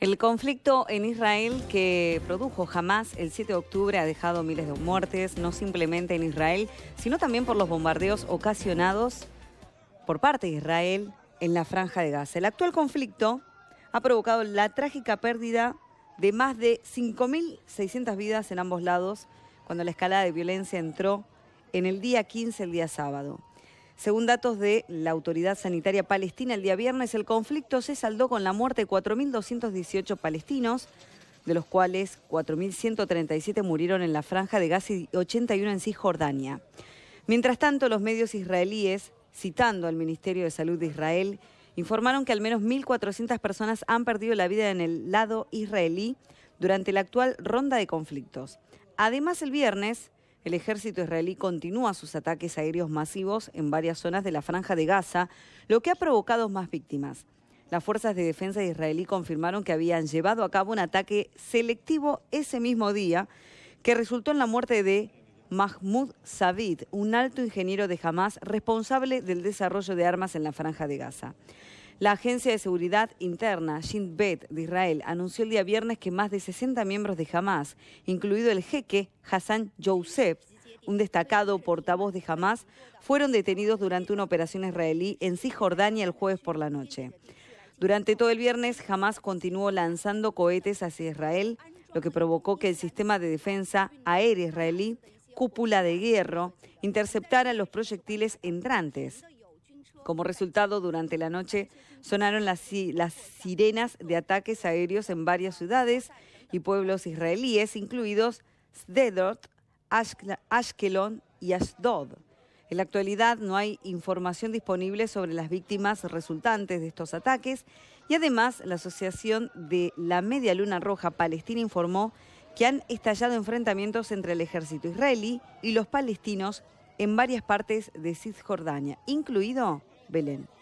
El conflicto en Israel que produjo jamás el 7 de octubre ha dejado miles de muertes, no simplemente en Israel, sino también por los bombardeos ocasionados por parte de Israel en la franja de Gaza. El actual conflicto ha provocado la trágica pérdida de más de 5.600 vidas en ambos lados cuando la escalada de violencia entró en el día 15, el día sábado. Según datos de la Autoridad Sanitaria Palestina, el día viernes el conflicto se saldó con la muerte de 4.218 palestinos, de los cuales 4.137 murieron en la franja de Gaza y 81 en Cisjordania. Mientras tanto, los medios israelíes, citando al Ministerio de Salud de Israel, informaron que al menos 1.400 personas han perdido la vida en el lado israelí durante la actual ronda de conflictos. Además, el viernes, el ejército israelí continúa sus ataques aéreos masivos en varias zonas de la franja de Gaza, lo que ha provocado más víctimas. Las fuerzas de defensa israelí confirmaron que habían llevado a cabo un ataque selectivo ese mismo día que resultó en la muerte de Mahmoud Sabit, un alto ingeniero de Hamas responsable del desarrollo de armas en la franja de Gaza. La Agencia de Seguridad Interna, Shin Bet, de Israel, anunció el día viernes que más de 60 miembros de Hamas, incluido el jeque Hassan Youssef, un destacado portavoz de Hamas, fueron detenidos durante una operación israelí en Cisjordania el jueves por la noche. Durante todo el viernes, Hamas continuó lanzando cohetes hacia Israel, lo que provocó que el sistema de defensa aérea israelí, cúpula de hierro, interceptara los proyectiles entrantes. Como resultado, durante la noche sonaron las, sirenas de ataques aéreos en varias ciudades y pueblos israelíes, incluidos Sdedot, Ashkelon y Ashdod. En la actualidad no hay información disponible sobre las víctimas resultantes de estos ataques y además la Asociación de la Media Luna Roja Palestina informó que han estallado enfrentamientos entre el ejército israelí y los palestinos en varias partes de Cisjordania, incluido Belén.